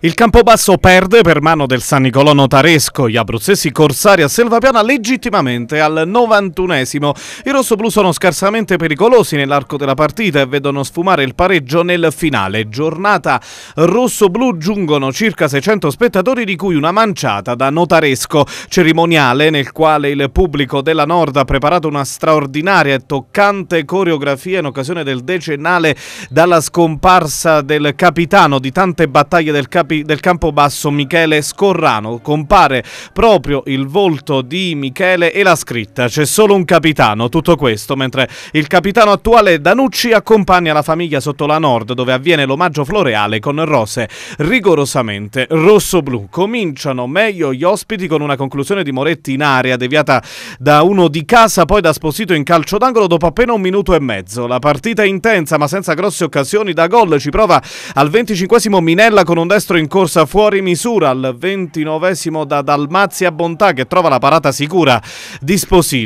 Il Campobasso perde per mano del San Nicolò Notaresco, gli abruzzesi Corsari a Selvapiana legittimamente al 91esimo. I rossoblù sono scarsamente pericolosi nell'arco della partita e vedono sfumare il pareggio nel finale. Giornata rossoblù giungono circa 600 spettatori di cui una manciata da notaresco cerimoniale nel quale il pubblico della Nord ha preparato una straordinaria e toccante coreografia in occasione del decennale dalla scomparsa del capitano di tante battaglie del capitano capi del basso Michele Scorrano. Compare proprio il volto di Michele e la scritta C'è solo un capitano, tutto questo, mentre il capitano attuale Danucci accompagna la famiglia sotto la Nord dove avviene l'omaggio floreale con rose rigorosamente rosso-blu. Cominciano meglio gli ospiti con una conclusione di Moretti in area deviata da uno di casa poi da Sposito in calcio d'angolo dopo appena un minuto e mezzo. La partita è intensa ma senza grosse occasioni da gol ci prova al 25 Minella con un destro centro in corsa fuori misura al ventinovesimo da Dalmazia Bontà che trova la parata sicura di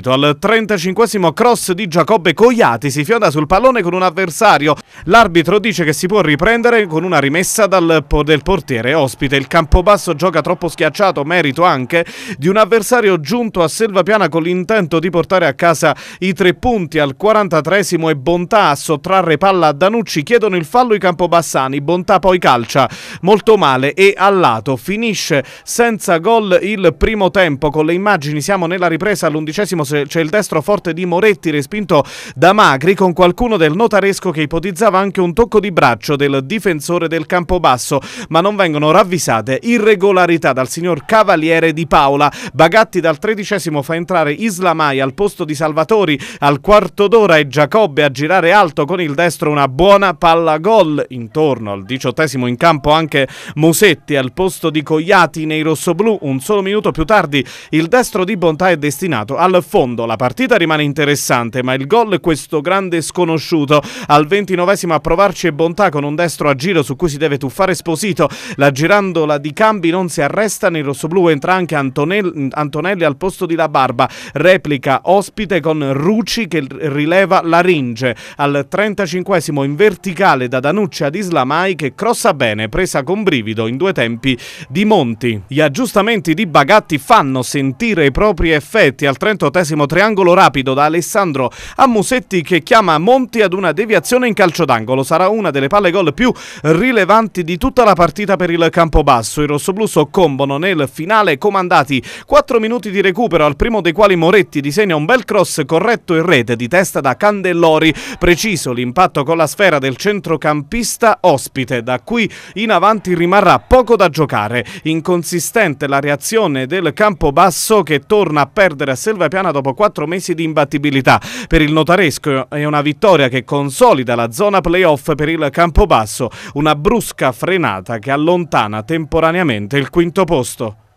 Al trentacinquesimo cross di Giacobbe Coiati si fionda sul pallone con un avversario. L'arbitro dice che si può riprendere con una rimessa dal, del portiere ospite. Il campobasso gioca troppo schiacciato, merito anche di un avversario giunto a Selvapiana con l'intento di portare a casa i tre punti. Al 43 e Bontà a sottrarre palla a Danucci chiedono il fallo i campobassani. Bontà poi calcia. Molto male e al lato. Finisce senza gol il primo tempo con le immagini. Siamo nella ripresa all'undicesimo. C'è il destro forte di Moretti respinto da Magri con qualcuno del notaresco che ipotizzava anche un tocco di braccio del difensore del campo basso Ma non vengono ravvisate irregolarità dal signor Cavaliere di Paola. Bagatti dal tredicesimo fa entrare Islamai al posto di Salvatori. Al quarto d'ora e Giacobbe a girare alto con il destro una buona palla gol. Intorno al diciottesimo in campo anche Musetti al posto di Cogliati nei rossoblù. Un solo minuto più tardi il destro di Bontà è destinato al fondo. La partita rimane interessante, ma il gol è questo grande sconosciuto. Al ventinovesimo a provarci è Bontà con un destro a giro su cui si deve tuffare Sposito. La girandola di cambi non si arresta. Nei rossoblù entra anche Antonelli al posto di La Barba. Replica ospite con Ruci che rileva Laringe. Al 35 in verticale da Danucci ad Islamai che crossa bene, presa con brio brivido in due tempi di Monti. Gli aggiustamenti di Bagatti fanno sentire i propri effetti al 38 triangolo rapido da Alessandro a Musetti che chiama Monti ad una deviazione in calcio d'angolo. Sarà una delle palle gol più rilevanti di tutta la partita per il campo basso. I rossoblù soccombono nel finale comandati 4 minuti di recupero al primo dei quali Moretti disegna un bel cross corretto in rete di testa da Candellori. Preciso l'impatto con la sfera del centrocampista ospite. Da qui in avanti rimane rimarrà poco da giocare. Inconsistente la reazione del Campobasso che torna a perdere a Selvapiana dopo quattro mesi di imbattibilità. Per il notaresco è una vittoria che consolida la zona playoff per il Campobasso, una brusca frenata che allontana temporaneamente il quinto posto.